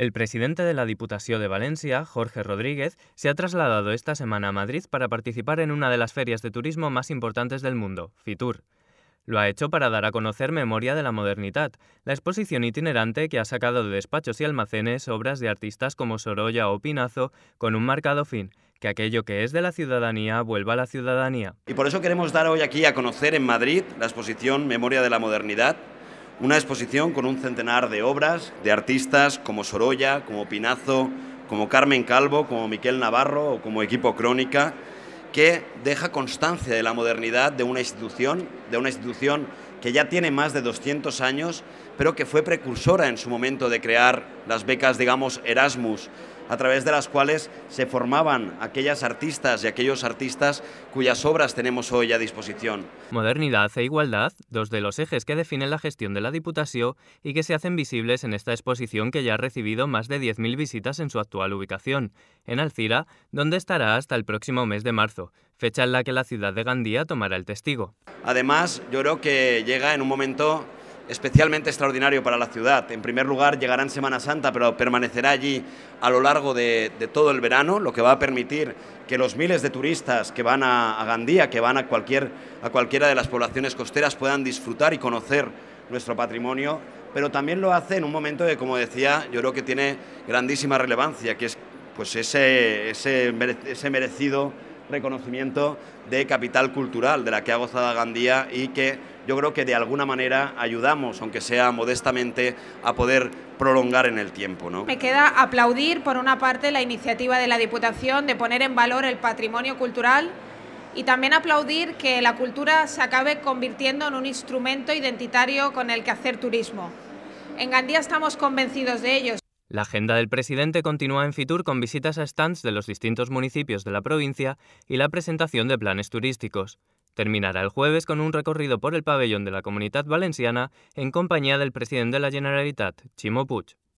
El presidente de la Diputación de Valencia, Jorge Rodríguez, se ha trasladado esta semana a Madrid para participar en una de las ferias de turismo más importantes del mundo, FITUR. Lo ha hecho para dar a conocer Memoria de la Modernidad, la exposición itinerante que ha sacado de despachos y almacenes obras de artistas como Sorolla o Pinazo, con un marcado fin, que aquello que es de la ciudadanía vuelva a la ciudadanía. Y por eso queremos dar hoy aquí a conocer en Madrid la exposición Memoria de la Modernidad, una exposición con un centenar de obras de artistas como Sorolla, como Pinazo, como Carmen Calvo, como Miquel Navarro o como Equipo Crónica, que deja constancia de la modernidad de una institución, de una institución que ya tiene más de 200 años, pero que fue precursora en su momento de crear las becas, digamos, Erasmus, a través de las cuales se formaban aquellas artistas y aquellos artistas cuyas obras tenemos hoy a disposición. Modernidad e igualdad, dos de los ejes que definen la gestión de la Diputación y que se hacen visibles en esta exposición que ya ha recibido más de 10.000 visitas en su actual ubicación, en Alcira, donde estará hasta el próximo mes de marzo, fecha en la que la ciudad de Gandía tomará el testigo. Además, yo creo que llega en un momento especialmente extraordinario para la ciudad. En primer lugar, llegará en Semana Santa, pero permanecerá allí a lo largo de, todo el verano, lo que va a permitir que los miles de turistas que van a, Gandía, que van a, cualquier, a cualquiera de las poblaciones costeras, puedan disfrutar y conocer nuestro patrimonio, pero también lo hace en un momento de, como decía, yo creo que tiene grandísima relevancia, que es pues ese, ese, ese merecido reconocimiento de capital cultural de la que ha gozado Gandía y que yo creo que de alguna manera ayudamos, aunque sea modestamente, a poder prolongar en el tiempo. Me queda aplaudir, por una parte, la iniciativa de la Diputación de poner en valor el patrimonio cultural y también aplaudir que la cultura se acabe convirtiendo en un instrumento identitario con el que hacer turismo. En Gandía estamos convencidos de ello. La agenda del presidente continúa en Fitur con visitas a stands de los distintos municipios de la provincia y la presentación de planes turísticos. Terminará el jueves con un recorrido por el pabellón de la Comunidad Valenciana en compañía del presidente de la Generalitat, Chimo Puig.